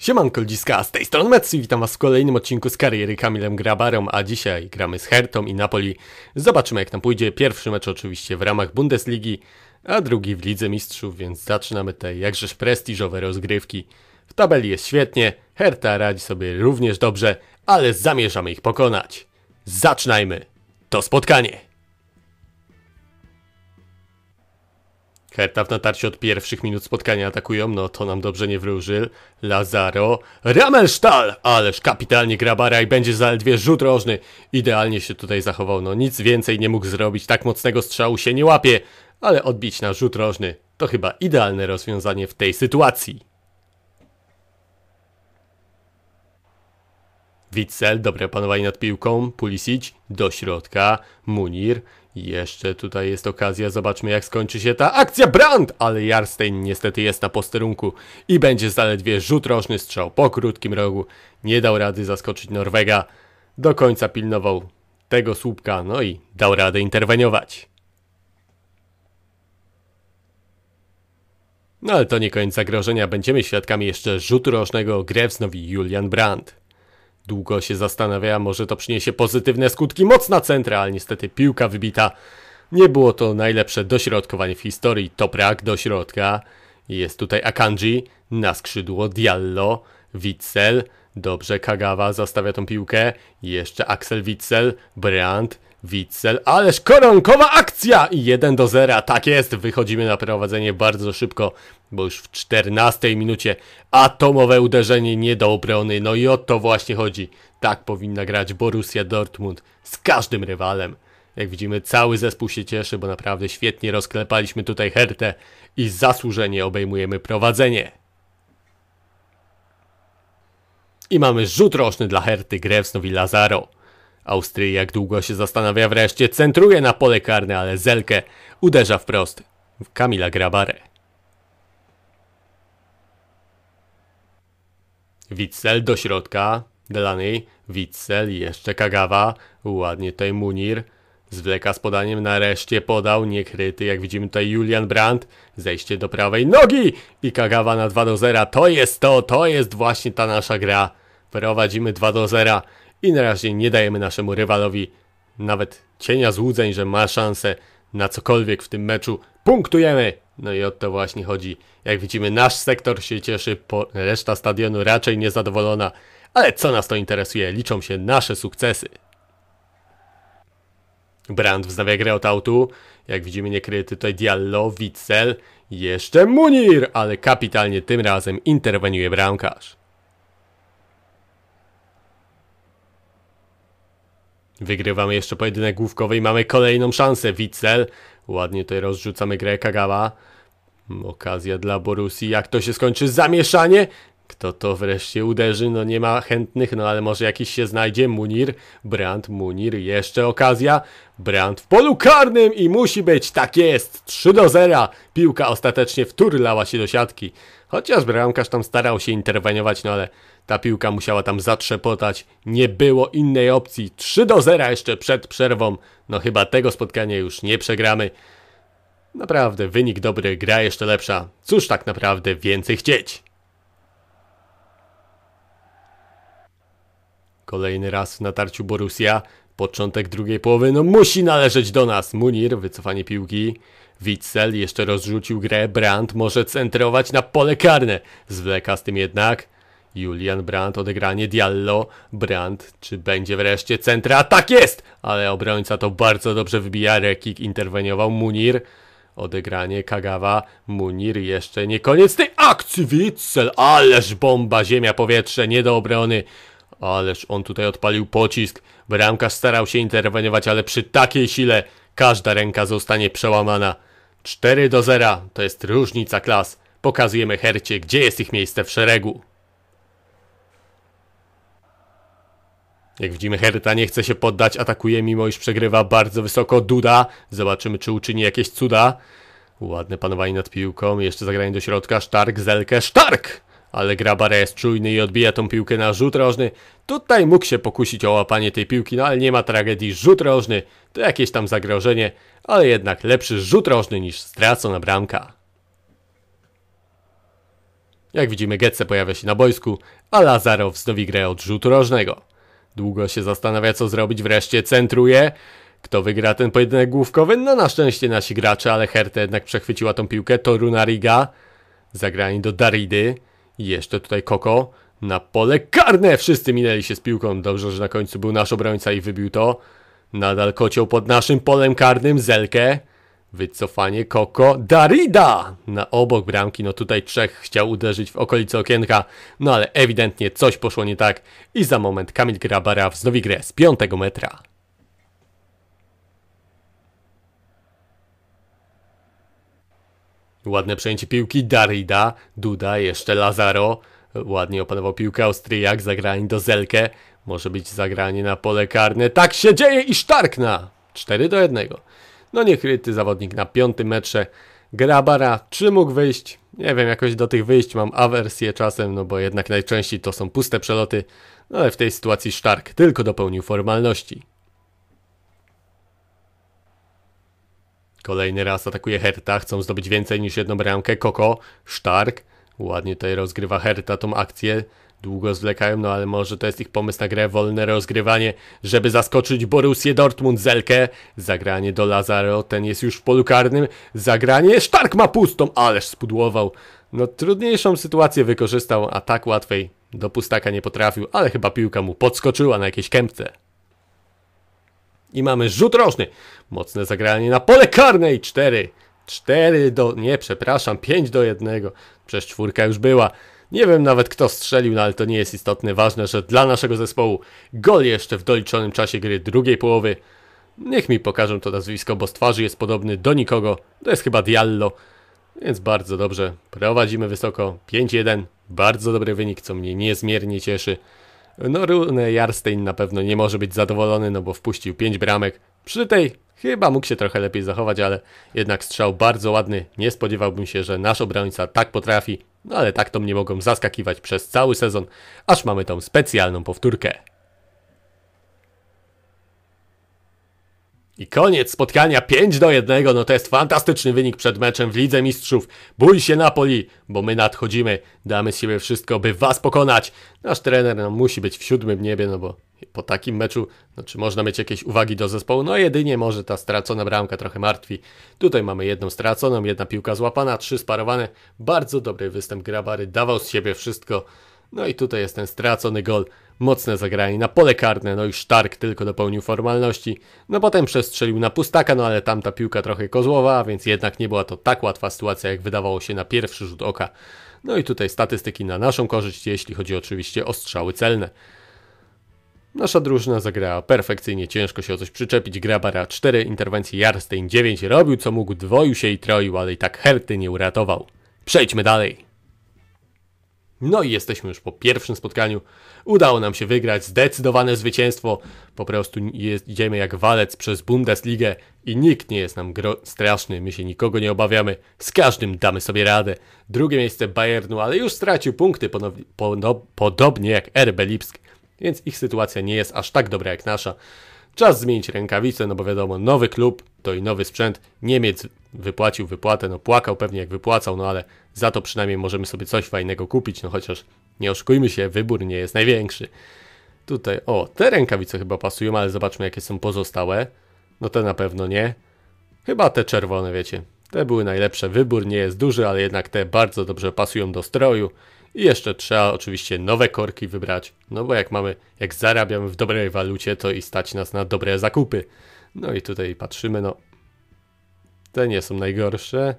Siemanko ludziska, z tej strony i witam was w kolejnym odcinku z kariery Kamilem Grabarą, a dzisiaj gramy z Hertą i Napoli. Zobaczymy jak nam pójdzie, pierwszy mecz oczywiście w ramach Bundesligi, a drugi w Lidze Mistrzów, więc zaczynamy te jakżeż prestiżowe rozgrywki. W tabeli jest świetnie, Herta radzi sobie również dobrze, ale zamierzamy ich pokonać. Zaczynajmy to spotkanie! Herta w natarciu od pierwszych minut spotkania atakują, no to nam dobrze nie wróży. Lazaro, Ramelsztal! Ależ kapitalnie grabara i będzie zaledwie rzut rożny. Idealnie się tutaj zachował, no nic więcej nie mógł zrobić, tak mocnego strzału się nie łapie. Ale odbić na rzut rożny to chyba idealne rozwiązanie w tej sytuacji. Witzel, dobre panowanie nad piłką, Pulisic, do środka, Munir, jeszcze tutaj jest okazja, zobaczmy jak skończy się ta akcja Brand! Ale Jarstein niestety jest na posterunku i będzie zaledwie rzut rożny strzał po krótkim rogu. Nie dał rady zaskoczyć Norwega, do końca pilnował tego słupka, no i dał radę interweniować. No ale to nie koniec zagrożenia, będziemy świadkami jeszcze rzutu rożnego Grewsnowi Julian Brandt. Długo się zastanawia, może to przyniesie pozytywne skutki. Mocna centra, ale niestety piłka wybita. Nie było to najlepsze dośrodkowanie w historii. Toprak do środka. Jest tutaj Akanji na skrzydło, Diallo, Witzel. Dobrze, Kagawa zastawia tą piłkę. Jeszcze Axel Witzel, Brandt. Witzel, ależ koronkowa akcja! I 1 do 0, tak jest, wychodzimy na prowadzenie bardzo szybko, bo już w 14 minucie atomowe uderzenie nie do obrony, no i o to właśnie chodzi. Tak powinna grać Borussia Dortmund z każdym rywalem. Jak widzimy, cały zespół się cieszy, bo naprawdę świetnie rozklepaliśmy tutaj Hertę i zasłużenie obejmujemy prowadzenie. I mamy rzut roczny dla Herty Grevsnowi Lazaro jak długo się zastanawia wreszcie, centruje na pole karne, ale Zelkę uderza wprost w Kamila Grabare. Witzel do środka, Delany, Witzel, jeszcze Kagawa, ładnie tutaj Munir, zwleka z podaniem, nareszcie podał, niekryty, jak widzimy tutaj Julian Brandt, zejście do prawej nogi i Kagawa na 2 do 0, to jest to, to jest właśnie ta nasza gra, prowadzimy 2 do 0 i na razie nie dajemy naszemu rywalowi nawet cienia złudzeń, że ma szansę na cokolwiek w tym meczu. Punktujemy! No i o to właśnie chodzi. Jak widzimy, nasz sektor się cieszy, reszta stadionu raczej niezadowolona, ale co nas to interesuje? Liczą się nasze sukcesy. Brand wznawia grę od autu. Jak widzimy, nie kryje tutaj Diallo, Witzel, jeszcze Munir, ale kapitalnie tym razem interweniuje bramkarz. Wygrywamy jeszcze pojedynek główkowy i mamy kolejną szansę. Witzel. Ładnie tutaj rozrzucamy grę Kagawa. Okazja dla Borusi. Jak to się skończy? Zamieszanie? Kto to wreszcie uderzy? No nie ma chętnych, no ale może jakiś się znajdzie. Munir, Brand, Munir, jeszcze okazja. Brand w polu karnym i musi być, tak jest, 3 do 0. Piłka ostatecznie wturlała się do siatki. Chociaż bramkarz tam starał się interweniować, no ale ta piłka musiała tam zatrzepotać. Nie było innej opcji. 3 do 0 jeszcze przed przerwą. No chyba tego spotkania już nie przegramy. Naprawdę, wynik dobry, gra jeszcze lepsza. Cóż tak naprawdę więcej chcieć? Kolejny raz w natarciu Borussia. Początek drugiej połowy, no musi należeć do nas. Munir, wycofanie piłki. Witzel jeszcze rozrzucił grę. Brandt może centrować na pole karne. Zwleka z tym jednak. Julian Brandt, odegranie Diallo, Brandt, czy będzie wreszcie centra? Tak jest! Ale obrońca to bardzo dobrze wybija, Rekik interweniował, Munir, odegranie Kagawa, Munir, jeszcze nie koniec tej akcji, Witzel, ależ bomba, ziemia, powietrze, nie do obrony, ależ on tutaj odpalił pocisk, bramkarz starał się interweniować, ale przy takiej sile każda ręka zostanie przełamana. 4 do 0 to jest różnica klas. Pokazujemy Hercie, gdzie jest ich miejsce w szeregu. Jak widzimy, Herta nie chce się poddać, atakuje mimo iż przegrywa bardzo wysoko Duda. Zobaczymy, czy uczyni jakieś cuda. Ładne panowanie nad piłką, jeszcze zagranie do środka, Stark, Zelkę, Stark! Ale Grabara jest czujny i odbija tą piłkę na rzut rożny. Tutaj mógł się pokusić o łapanie tej piłki, no ale nie ma tragedii. Rzut rożny to jakieś tam zagrożenie, ale jednak lepszy rzut rożny niż stracona bramka. Jak widzimy, Getze pojawia się na boisku, a Lazarow znowi grę od rzutu rożnego. Długo się zastanawia, co zrobić, wreszcie centruje. Kto wygra ten pojedynek główkowy? No na szczęście nasi gracze, ale Herta jednak przechwyciła tą piłkę. Runariga. zagrani do Daridy. Jeszcze tutaj Koko na pole karne. Wszyscy minęli się z piłką. Dobrze, że na końcu był nasz obrońca i wybił to. Nadal kocioł pod naszym polem karnym. Zelkę Wycofanie Koko Darida na obok bramki. No tutaj trzech chciał uderzyć w okolice okienka, no ale ewidentnie coś poszło nie tak i za moment Kamil Grabara wznowi grę z piątego metra. Ładne przejęcie piłki Darida, Duda, jeszcze Lazaro. Ładnie opanował piłkę Austriak, zagranie do Zelkę. Może być zagranie na pole karne. Tak się dzieje i Sztarkna! 4 do 1. No niechryty zawodnik na piątym metrze. Grabara, czy mógł wyjść? Nie wiem, jakoś do tych wyjść mam awersję czasem, no bo jednak najczęściej to są puste przeloty, no ale w tej sytuacji Stark tylko dopełnił formalności. Kolejny raz atakuje Herta, chcą zdobyć więcej niż jedną bramkę. Koko, Stark, ładnie tutaj rozgrywa Herta tą akcję, długo zwlekają, no ale może to jest ich pomysł na grę, wolne rozgrywanie, żeby zaskoczyć Borussię Dortmund Zelkę, zagranie do Lazaro, ten jest już w polu karnym, zagranie, Stark ma pustą, ależ spudłował. No trudniejszą sytuację wykorzystał, a tak łatwej do pustaka nie potrafił, ale chyba piłka mu podskoczyła na jakiejś kępce. I mamy rzut rożny. Mocne zagranie na pole karnej. 4. 4 do... Nie, przepraszam. 5 do 1. Przez czwórka już była. Nie wiem nawet kto strzelił, no ale to nie jest istotne. Ważne, że dla naszego zespołu gol jeszcze w doliczonym czasie gry drugiej połowy. Niech mi pokażą to nazwisko, bo z twarzy jest podobny do nikogo. To jest chyba Diallo. Więc bardzo dobrze. Prowadzimy wysoko. 5-1. Bardzo dobry wynik, co mnie niezmiernie cieszy. No Rune Jarstein na pewno nie może być zadowolony, no bo wpuścił 5 bramek. Przy tej chyba mógł się trochę lepiej zachować, ale jednak strzał bardzo ładny. Nie spodziewałbym się, że nasz obrońca tak potrafi. No ale tak to mnie mogą zaskakiwać przez cały sezon, aż mamy tą specjalną powtórkę. I koniec spotkania 5 do 1. No to jest fantastyczny wynik przed meczem w Lidze Mistrzów. Bój się Napoli, bo my nadchodzimy. Damy z siebie wszystko, by was pokonać. Nasz trener no, musi być w siódmym niebie, no bo po takim meczu, no, czy można mieć jakieś uwagi do zespołu? No jedynie może ta stracona bramka trochę martwi. Tutaj mamy jedną straconą, jedna piłka złapana, trzy sparowane. Bardzo dobry występ Grabary, dawał z siebie wszystko. No i tutaj jest ten stracony gol, mocne zagranie na pole karne, no i Sztark tylko dopełnił formalności. No potem przestrzelił na pustaka, no ale tamta piłka trochę kozłowa, więc jednak nie była to tak łatwa sytuacja, jak wydawało się na pierwszy rzut oka. No i tutaj statystyki na naszą korzyść, jeśli chodzi oczywiście o strzały celne. Nasza drużyna zagrała perfekcyjnie, ciężko się o coś przyczepić. Grabara 4, interwencji Jarstein 9, robił co mógł, dwoił się i troił, ale i tak Herty nie uratował. Przejdźmy dalej. No i jesteśmy już po pierwszym spotkaniu. Udało nam się wygrać zdecydowane zwycięstwo. Po prostu jedziemy jak walec przez Bundesligę i nikt nie jest nam straszny. My się nikogo nie obawiamy. Z każdym damy sobie radę. Drugie miejsce Bayernu, ale już stracił punkty, podobnie jak RB Lipsk więc ich sytuacja nie jest aż tak dobra jak nasza. Czas zmienić rękawice, no bo wiadomo, nowy klub to i nowy sprzęt. Niemiec wypłacił wypłatę, no płakał pewnie jak wypłacał, no ale za to przynajmniej możemy sobie coś fajnego kupić, no chociaż nie oszukujmy się, wybór nie jest największy. Tutaj, o, te rękawice chyba pasują, ale zobaczmy jakie są pozostałe. No te na pewno nie. Chyba te czerwone, wiecie. Te były najlepsze. Wybór nie jest duży, ale jednak te bardzo dobrze pasują do stroju. I jeszcze trzeba oczywiście nowe korki wybrać, no bo jak mamy, jak zarabiamy w dobrej walucie, to i stać nas na dobre zakupy. No i tutaj patrzymy, no te nie są najgorsze.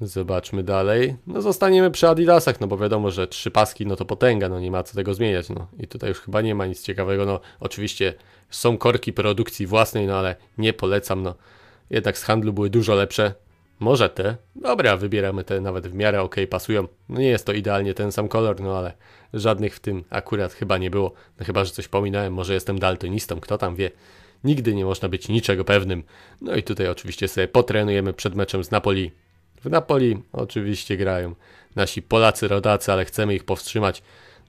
Zobaczmy dalej. No zostaniemy przy Adidasach, no bo wiadomo, że trzy paski no to potęga, no nie ma co tego zmieniać, no. I tutaj już chyba nie ma nic ciekawego, no oczywiście są korki produkcji własnej, no ale nie polecam, no. Jednak z handlu były dużo lepsze, może te. Dobra, wybieramy te nawet w miarę ok, pasują. No nie jest to idealnie ten sam kolor, no ale żadnych w tym akurat chyba nie było. No chyba, że coś pominąłem, może jestem daltonistą, kto tam wie. Nigdy nie można być niczego pewnym. No i tutaj oczywiście sobie potrenujemy przed meczem z Napoli. W Napoli oczywiście grają nasi Polacy rodacy, ale chcemy ich powstrzymać.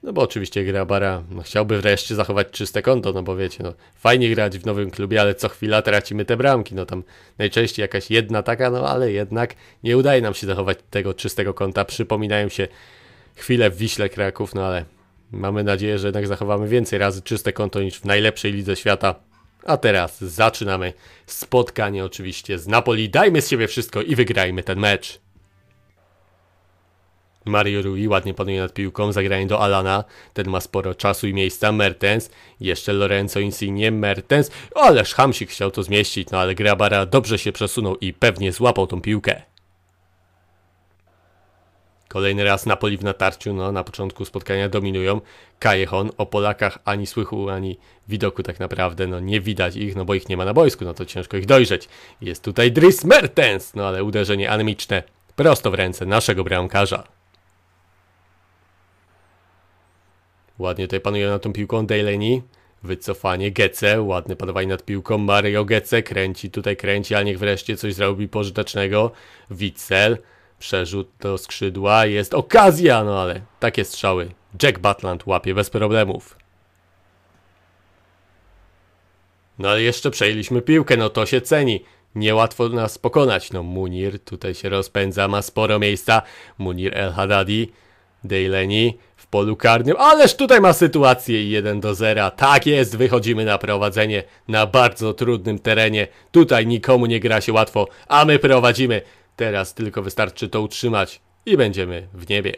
No bo oczywiście Grabara no, chciałby wreszcie zachować czyste konto, no bo wiecie, no fajnie grać w nowym klubie, ale co chwila tracimy te bramki, no tam najczęściej jakaś jedna taka, no ale jednak nie udaje nam się zachować tego czystego konta. Przypominają się chwile w Wiśle Kraków, no ale mamy nadzieję, że jednak zachowamy więcej razy czyste konto niż w najlepszej lidze świata. A teraz zaczynamy spotkanie oczywiście z Napoli. Dajmy z siebie wszystko i wygrajmy ten mecz. Mario Rui ładnie panuje nad piłką, zagranie do Alana, ten ma sporo czasu i miejsca, Mertens, jeszcze Lorenzo Insigne, Mertens, ależ Hamsik chciał to zmieścić, no ale Grabara dobrze się przesunął i pewnie złapał tą piłkę. Kolejny raz Napoli w natarciu, no na początku spotkania dominują. Kajechon, o Polakach ani słychu, ani widoku tak naprawdę, no nie widać ich, no bo ich nie ma na boisku, no to ciężko ich dojrzeć. Jest tutaj Dries Mertens, no ale uderzenie anemiczne prosto w ręce naszego bramkarza. Ładnie tutaj panuje nad tą piłką Dayleni Wycofanie Gece, ładne panowanie nad piłką. Mario Gece kręci, tutaj kręci, ale niech wreszcie coś zrobi pożytecznego. Witzel, przerzut do skrzydła, jest okazja, no ale takie strzały. Jack Butland łapie bez problemów. No ale jeszcze przejęliśmy piłkę, no to się ceni. Niełatwo nas pokonać. No Munir tutaj się rozpędza, ma sporo miejsca. Munir El Haddadi, Dayleni w polu karnym. Ależ tutaj ma sytuację 1 do 0. Tak jest, wychodzimy na prowadzenie na bardzo trudnym terenie. Tutaj nikomu nie gra się łatwo, a my prowadzimy. Teraz tylko wystarczy to utrzymać i będziemy w niebie.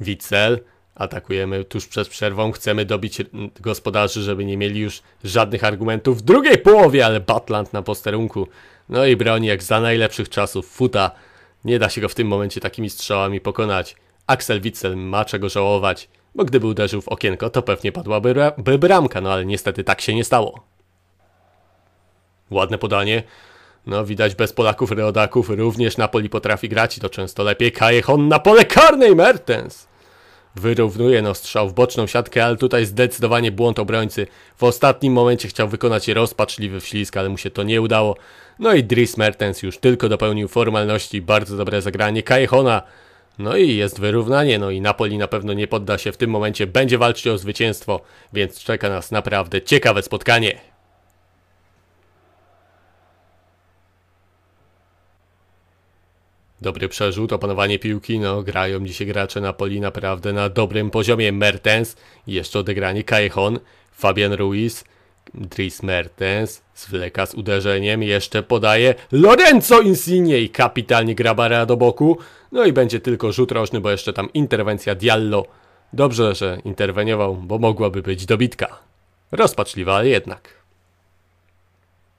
Wicel. Atakujemy tuż przed przerwą. Chcemy dobić gospodarzy, żeby nie mieli już żadnych argumentów w drugiej połowie, ale Batland na posterunku. No i broni jak za najlepszych czasów futa. Nie da się go w tym momencie takimi strzałami pokonać. Axel Witzel ma czego żałować, bo gdyby uderzył w okienko, to pewnie padłaby by bramka, no ale niestety tak się nie stało. Ładne podanie. No widać bez Polaków, Rodaków również Napoli potrafi grać i to często lepiej. Kajechon na pole karnej Mertens. Wyrównuje no strzał w boczną siatkę, ale tutaj zdecydowanie błąd obrońcy. W ostatnim momencie chciał wykonać rozpaczliwy wślizg, ale mu się to nie udało. No i Dries Mertens już tylko dopełnił formalności. Bardzo dobre zagranie Kajhona. No i jest wyrównanie, no i Napoli na pewno nie podda się w tym momencie, będzie walczyć o zwycięstwo, więc czeka nas naprawdę ciekawe spotkanie. Dobry przerzut, opanowanie piłki, no grają dzisiaj gracze Napoli naprawdę na dobrym poziomie. Mertens, jeszcze odegranie Kajhon, Fabian Ruiz, Dries Mertens zwleka z uderzeniem, jeszcze podaje Lorenzo Insigne i kapitalnie Grabara do boku. No i będzie tylko rzut rożny, bo jeszcze tam interwencja Diallo. Dobrze, że interweniował, bo mogłaby być dobitka. Rozpaczliwa jednak.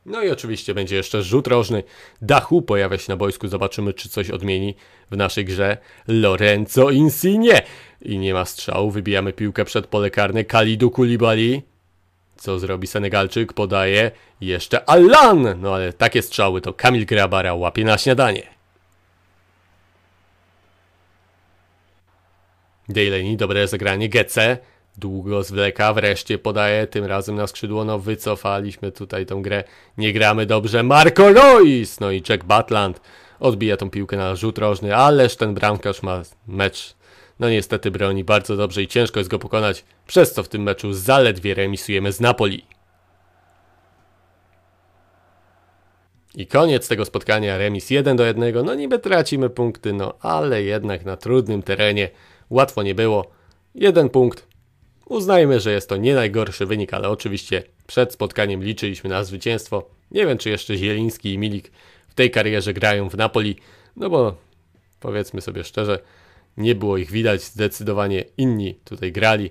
No i oczywiście będzie jeszcze rzut rożny. Dachu pojawia się na boisku, zobaczymy czy coś odmieni w naszej grze Lorenzo Insigne. I nie ma strzału, wybijamy piłkę przed pole karne Kalidu Kulibali. Co zrobi Senegalczyk? Podaje jeszcze Alan! No ale takie strzały to Kamil Grabara łapie na śniadanie. Delaney, dobre zagranie, Gece długo zwleka, wreszcie podaje, tym razem na skrzydło, no wycofaliśmy tutaj tą grę, nie gramy dobrze, Marco Lois, no i Jack Batland odbija tą piłkę na rzut rożny, ależ ten bramkarz ma mecz, no niestety broni bardzo dobrze i ciężko jest go pokonać, przez co w tym meczu zaledwie remisujemy z Napoli. I koniec tego spotkania, remis 1 do 1, no niby tracimy punkty, no ale jednak na trudnym terenie łatwo nie było. Jeden punkt Uznajmy, że jest to nie najgorszy wynik, ale oczywiście przed spotkaniem liczyliśmy na zwycięstwo. Nie wiem, czy jeszcze Zieliński i Milik w tej karierze grają w Napoli, no bo powiedzmy sobie szczerze, nie było ich widać, zdecydowanie inni tutaj grali.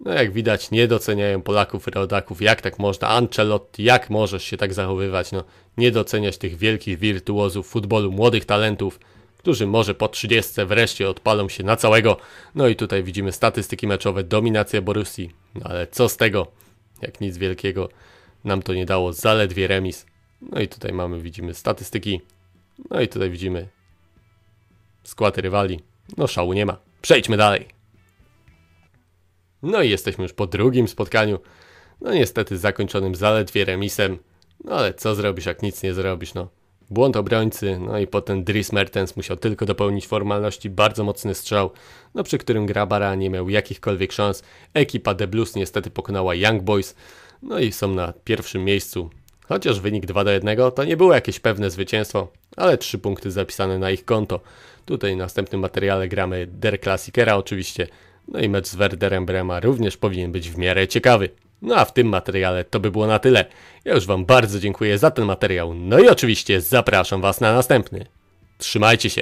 No jak widać, nie doceniają Polaków, rodaków, jak tak można, Ancelotti, jak możesz się tak zachowywać, no nie doceniać tych wielkich wirtuozów futbolu, młodych talentów, którzy może po 30 wreszcie odpalą się na całego. No i tutaj widzimy statystyki meczowe, dominacja Borussii, no ale co z tego, jak nic wielkiego nam to nie dało, zaledwie remis. No i tutaj mamy, widzimy statystyki, no i tutaj widzimy skład rywali. No szału nie ma. Przejdźmy dalej. No i jesteśmy już po drugim spotkaniu. No niestety zakończonym zaledwie remisem. No ale co zrobisz, jak nic nie zrobisz, no. Błąd obrońcy, no i potem Dries Mertens musiał tylko dopełnić formalności, bardzo mocny strzał, no przy którym Grabara nie miał jakichkolwiek szans. Ekipa The Blues niestety pokonała Young Boys, no i są na pierwszym miejscu. Chociaż wynik 2 do 1 to nie było jakieś pewne zwycięstwo, ale 3 punkty zapisane na ich konto. Tutaj w następnym materiale gramy Der Klassikera oczywiście, no i mecz z Werderem Brema również powinien być w miarę ciekawy. No a w tym materiale to by było na tyle. Ja już Wam bardzo dziękuję za ten materiał, no i oczywiście zapraszam Was na następny. Trzymajcie się!